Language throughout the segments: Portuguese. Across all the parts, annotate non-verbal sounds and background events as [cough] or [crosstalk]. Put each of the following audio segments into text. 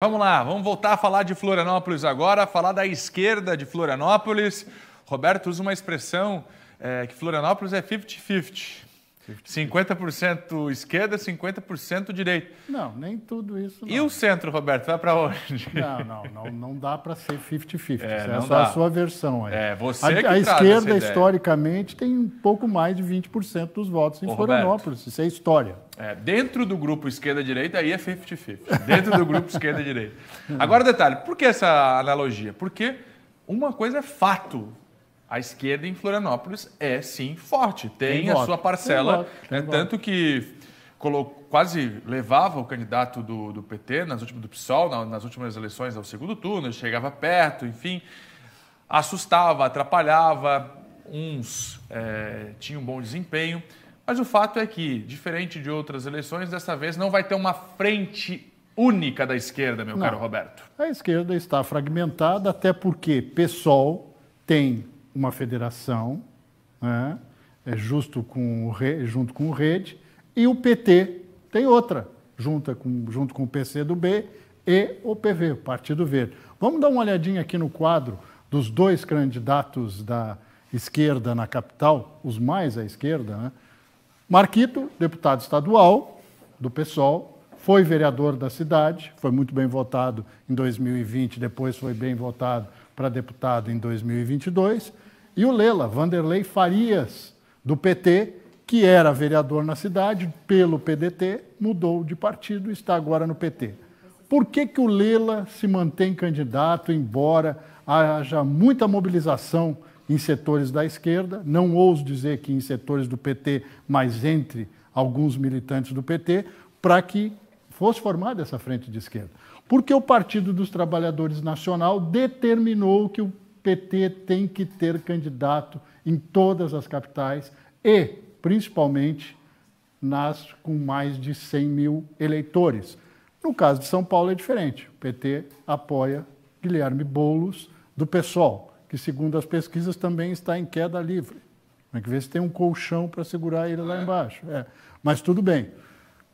Vamos lá, vamos voltar a falar de Florianópolis agora, falar da esquerda de Florianópolis. Roberto usa uma expressão é, que Florianópolis é 50-50. 50% esquerda, 50% direita. Não, nem tudo isso. Não. E o centro, Roberto, vai para onde? [laughs] Não, não, não, não dá para ser 50-50. É, essa é a sua versão aí. É, você a, que a esquerda, historicamente, tem um pouco mais de 20% dos votos em Ô, Florianópolis. Roberto, isso é história. É, dentro do grupo esquerda-direita, aí é 50-50. Dentro do grupo [laughs] esquerda-direita. Agora, detalhe: por que essa analogia? Porque uma coisa é fato a esquerda em Florianópolis é sim forte, tem, tem a voto. sua parcela. Tem né, tanto que colocou, quase levava o candidato do, do PT, nas últimas, do PSOL, na, nas últimas eleições ao segundo turno, chegava perto, enfim, assustava, atrapalhava, uns é, tinham um bom desempenho. Mas o fato é que, diferente de outras eleições, dessa vez não vai ter uma frente única da esquerda, meu não. caro Roberto. A esquerda está fragmentada, até porque PSOL tem uma federação, né, é justo com o, junto com o Rede, e o PT tem outra, junta com, junto com o PC do B e o PV, o Partido Verde. Vamos dar uma olhadinha aqui no quadro dos dois candidatos da esquerda na capital, os mais à esquerda, né? Marquito, deputado estadual do PSOL, foi vereador da cidade, foi muito bem votado em 2020, depois foi bem votado para deputado em 2022 e o Lela, Vanderlei Farias, do PT, que era vereador na cidade pelo PDT, mudou de partido e está agora no PT. Por que, que o Lela se mantém candidato, embora haja muita mobilização em setores da esquerda, não ouso dizer que em setores do PT, mas entre alguns militantes do PT, para que fosse formada essa frente de esquerda? Porque o Partido dos Trabalhadores Nacional determinou que o PT tem que ter candidato em todas as capitais e, principalmente, nas com mais de 100 mil eleitores. No caso de São Paulo é diferente. O PT apoia Guilherme Boulos do PSOL, que, segundo as pesquisas, também está em queda livre. Tem que ver se tem um colchão para segurar ele lá é. embaixo. É. Mas tudo bem.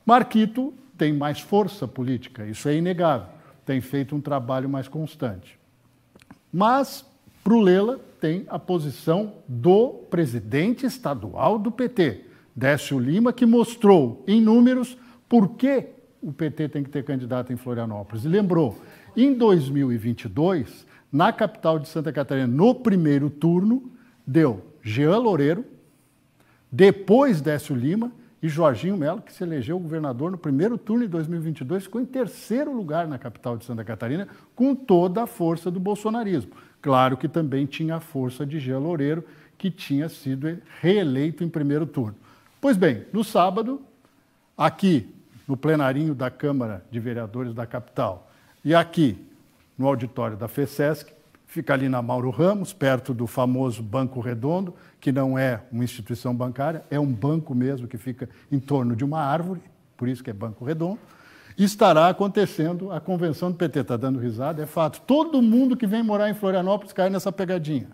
Marquito tem mais força política, isso é inegável. Tem feito um trabalho mais constante. Mas para o Lela tem a posição do presidente estadual do PT, Décio Lima, que mostrou em números por que o PT tem que ter candidato em Florianópolis. E lembrou, em 2022, na capital de Santa Catarina, no primeiro turno, deu Jean Loureiro, depois Décio Lima e Jorginho Melo, que se elegeu governador no primeiro turno de 2022, ficou em terceiro lugar na capital de Santa Catarina, com toda a força do bolsonarismo. Claro que também tinha a força de Gelo Loureiro, que tinha sido reeleito em primeiro turno. Pois bem, no sábado, aqui no plenarinho da Câmara de Vereadores da capital e aqui no auditório da FESESC, fica ali na Mauro Ramos, perto do famoso Banco Redondo, que não é uma instituição bancária, é um banco mesmo que fica em torno de uma árvore, por isso que é Banco Redondo. estará acontecendo a convenção do PT, está dando risada, é fato. Todo mundo que vem morar em Florianópolis cai nessa pegadinha.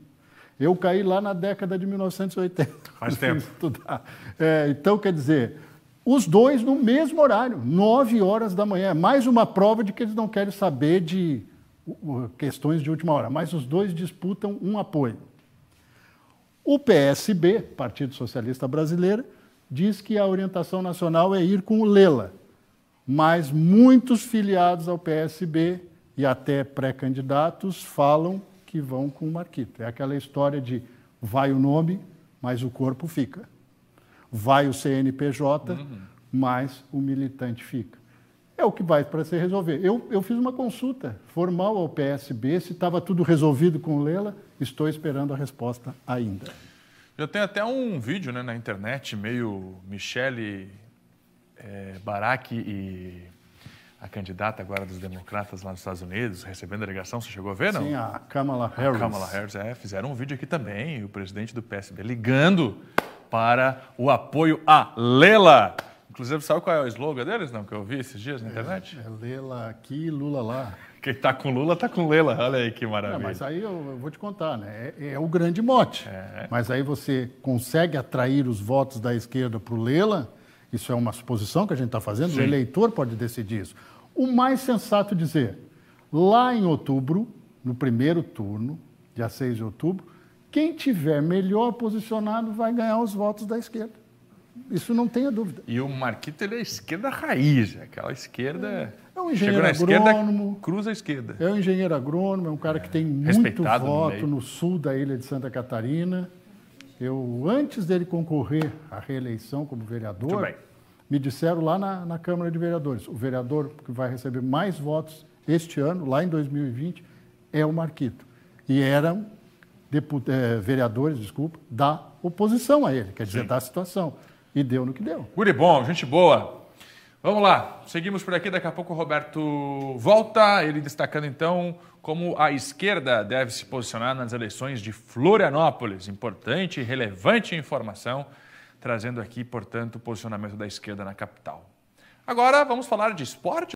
Eu caí lá na década de 1980. [laughs] Faz tempo. Estudar. É, então, quer dizer, os dois no mesmo horário, 9 horas da manhã. É mais uma prova de que eles não querem saber de questões de última hora, mas os dois disputam um apoio. O PSB, Partido Socialista Brasileiro, diz que a orientação nacional é ir com o Lela, mas muitos filiados ao PSB e até pré-candidatos falam que vão com o Marquito. É aquela história de vai o nome, mas o corpo fica. Vai o CNPJ, uhum. mas o militante fica é o que vai para se resolver. Eu, eu fiz uma consulta formal ao PSB, se estava tudo resolvido com o Lela, estou esperando a resposta ainda. Já tem até um vídeo né, na internet, meio Michele é, eh, Baraque e a candidata agora dos democratas lá nos Estados Unidos, recebendo a ligação, você chegou a ver, não? Sim, a Kamala Harris. A Kamala Harris, é, fizeram um vídeo aqui também, o presidente do PSB ligando para o apoio a Lela. Inclusive, sabe qual é o slogan deles, não? Que eu vi esses dias na é, internet? É, é Lela aqui, Lula lá. Quem está com Lula está com Lela. Olha aí que maravilha. mas aí eu, eu, vou te contar, né? É, é o grande mote. É. Mas aí você consegue atrair os votos da esquerda para o Lela. Isso é uma suposição que a gente está fazendo. Sim. O eleitor pode decidir isso. O mais sensato dizer, lá em outubro, no primeiro turno, dia 6 de outubro, quem tiver melhor posicionado vai ganhar os votos da esquerda. Isso não tenha dúvida. E o Marquito ele é a esquerda raiz, é aquela esquerda. É, é um engenheiro agrônomo. Esquerda, cruza a esquerda. É um engenheiro agrônomo, é um cara é, que tem muito voto no, no, sul da ilha de Santa Catarina. Eu, antes dele concorrer à reeleição como vereador, me disseram lá na, na Câmara de Vereadores: o vereador que vai receber mais votos este ano, lá em 2020, é o Marquito. E eram deput... Eh, vereadores, desculpa, da oposição a ele, quer dizer, Sim. da situação. E deu no que deu. Guri bom, gente boa. Vamos lá, seguimos por aqui. Daqui a pouco o Roberto volta, ele destacando então como a esquerda deve se posicionar nas eleições de Florianópolis. Importante e relevante informação, trazendo aqui, portanto, o posicionamento da esquerda na capital. Agora vamos falar de esporte.